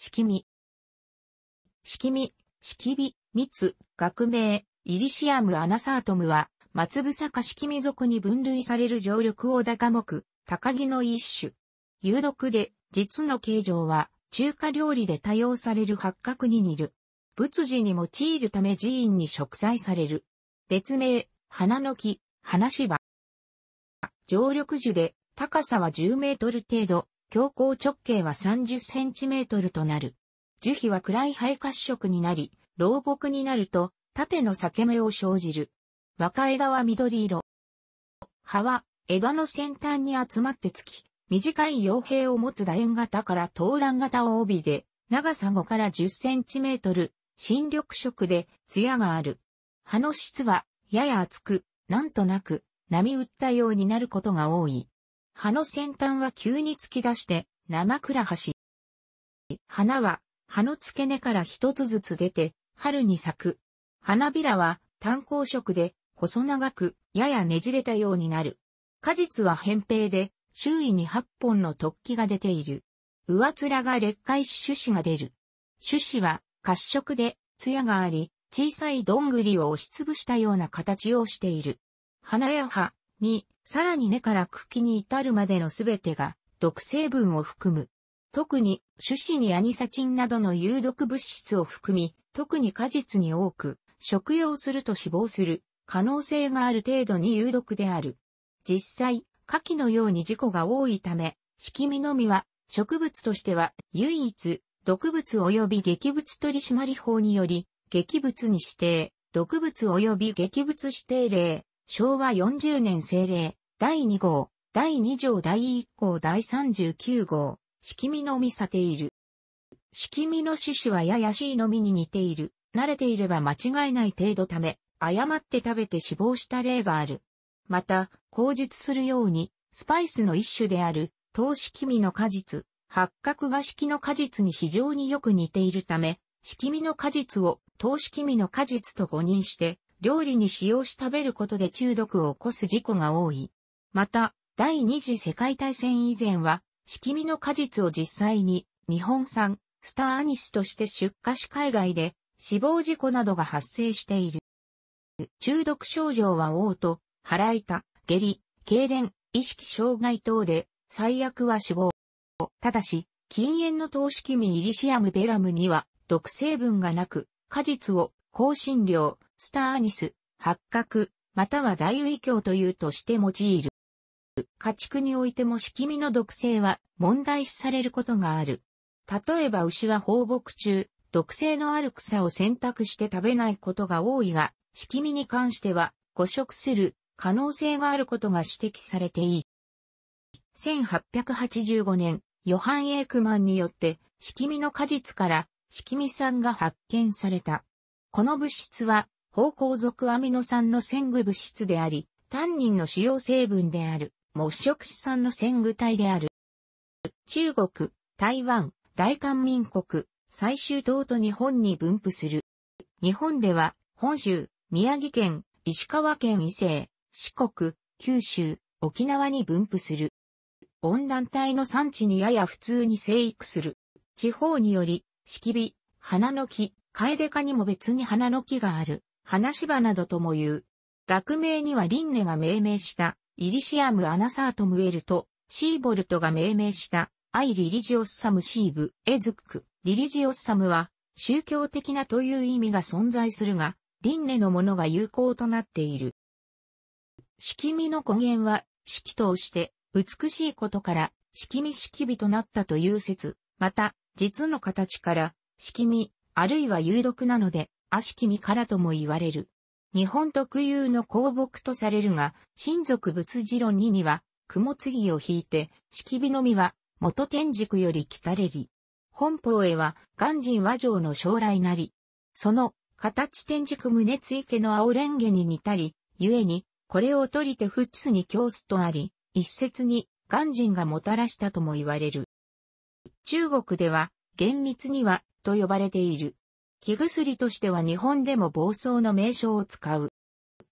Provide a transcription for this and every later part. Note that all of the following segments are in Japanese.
しきみ。しきみ、しきび、みつ、学名、イリシアムアナサートムは、松坂科式み属に分類される常緑オダ科目、高木の一種。有毒で、実の形状は、中華料理で多用される八角に似る。仏事に用いるため寺院に植栽される。別名、花の木、花芝。常緑樹で、高さは10メートル程度、強行直径は30センチメートルとなる。樹皮は暗い灰褐色になり、老木になると、縦の裂け目を生じる。若枝は緑色。葉は枝の先端に集まってつき、短い傭兵を持つ楕円型から東卵型を帯で、長さ5から10センチメートル、新緑色で、艶がある。葉の質は、やや厚く、なんとなく、波打ったようになることが多い。葉の先端は急に突き出して、生倉橋。花は、葉の付け根から一つずつ出て、春に咲く。花びらは、単行色で、細長く、ややねじれたようになる。果実は扁平で、周囲に八本の突起が出ている。上面が劣化し種子が出る。種子は、褐色で、艶があり、小さいどんぐりを押しつぶしたような形をしている。花や葉、に、さらに根から茎に至るまでのすべてが毒成分を含む。特に種子にアニサチンなどの有毒物質を含み、特に果実に多く、食用すると死亡する可能性がある程度に有毒である。実際、下記のように事故が多いため、敷見のみは植物としては唯一毒物及び劇物取締法により劇物に指定、毒物及び劇物指定例、昭和40年政令、第2号、第2条第1項第39号、しき見のみさている。しき見の種子はややしいのみに似ている。慣れていれば間違いない程度ため、誤って食べて死亡した例がある。また、口述するように、スパイスの一種である、糖き味の果実、八角が式の果実に非常によく似ているため、きみの果実を糖き味の果実と誤認して、料理に使用し食べることで中毒を起こす事故が多い。また、第二次世界大戦以前は、四季みの果実を実際に日本産スターアニスとして出荷し海外で死亡事故などが発生している。中毒症状は嘔吐、腹痛、下痢、痙攣、意識障害等で最悪は死亡。ただし、禁煙の糖式ミイリシアムベラムには毒成分がなく、果実を香辛料、スターニス、八角、または大異教というとして用いる。家畜においても組みの毒性は問題視されることがある。例えば牛は放牧中、毒性のある草を選択して食べないことが多いが、組みに関しては誤食する可能性があることが指摘されていい。1885年、ヨハン・エークマンによって、組みの果実から色み酸が発見された。この物質は高鉱属アミノ酸の線具物質であり、タンニンの主要成分である、木食子酸の線具体である。中国、台湾、大韓民国、最終島と日本に分布する。日本では、本州、宮城県、石川県伊勢、四国、九州、沖縄に分布する。温暖帯の産地にやや普通に生育する。地方により、敷火、花の木、カエデ科にも別に花の木がある。話し場などとも言う。学名にはリンネが命名した、イリシアム・アナサートムエルと、シーボルトが命名した、アイ・リリジオスサム・シーブ・エズック。リリジオスサムは、宗教的なという意味が存在するが、輪廻のものが有効となっている。式味の語源は、式として、美しいことから、式味式美となったという説、また、実の形から、式味、あるいは有毒なので、悪しき身からとも言われる。日本特有の香木とされるが、親族仏次論にには、雲継ぎを引いて、式火の実は、元天竺より来たれり。本邦へは、鑑真和上の将来なり。その、形天竺宗つ家の青蓮華に似たり、故に、これを取りて仏つに教すとあり、一説に、鑑人がもたらしたとも言われる。中国では、厳密には、と呼ばれている。木薬としては日本でも暴走の名称を使う。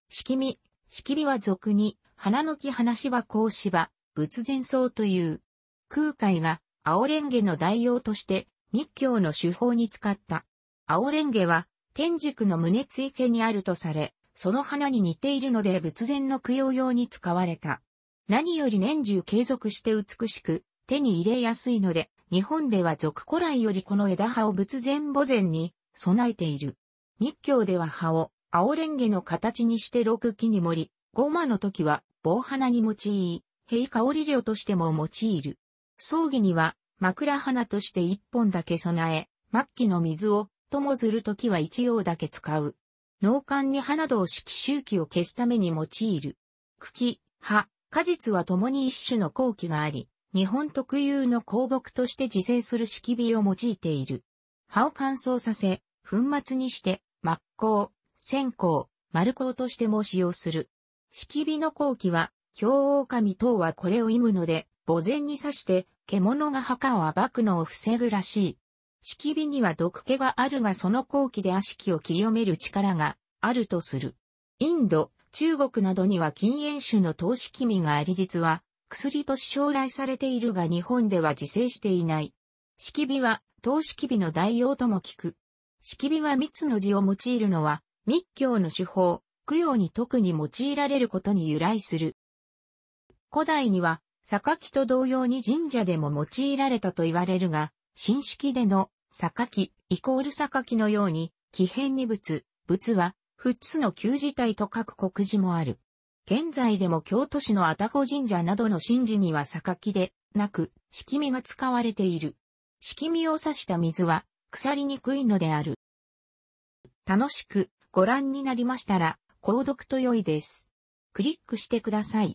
しきみ、しきりは俗に、花の木話は甲芝、仏前草という。空海が青レンゲの代用として密教の手法に使った。青レンゲは天竺の胸ついけにあるとされ、その花に似ているので仏前の供養用に使われた。何より年中継続して美しく手に入れやすいので、日本では俗古来よりこの枝葉を仏前母前に備えている。密教では葉を青レンゲの形にして6木に盛り、ゴマの時は棒花に用い、平香り料としても用いる。葬儀には枕花として1本だけ備え、末期の水をともずる時は一葉だけ使う。農館に花道式周期を消すために用いる。茎、葉、果実は共に一種の後期があり、日本特有の香木として自生する式美を用いている。葉を乾燥させ、粉末にして、末香、線香、丸香としても使用する。敷火の後期は、京狼等はこれを忌むので、墓前に刺して、獣が墓を暴くのを防ぐらしい。敷火には毒気があるがその後期で悪しきを清める力があるとする。インド、中国などには禁煙種の投資気味があり実は薬として将来されているが日本では自生していない。敷火は等式日の代用とも聞く。式美は密の字を用いるのは、密教の手法、供養に特に用いられることに由来する。古代には、榊と同様に神社でも用いられたと言われるが、新式での榊イコール榊のように、奇変に仏、仏は、仏の旧字体と書く国字もある。現在でも京都市の愛宕神社などの神事には榊で、なく、式味が使われている。敷みを刺した水は腐りにくいのである。楽しくご覧になりましたら、購読と良いです。クリックしてください。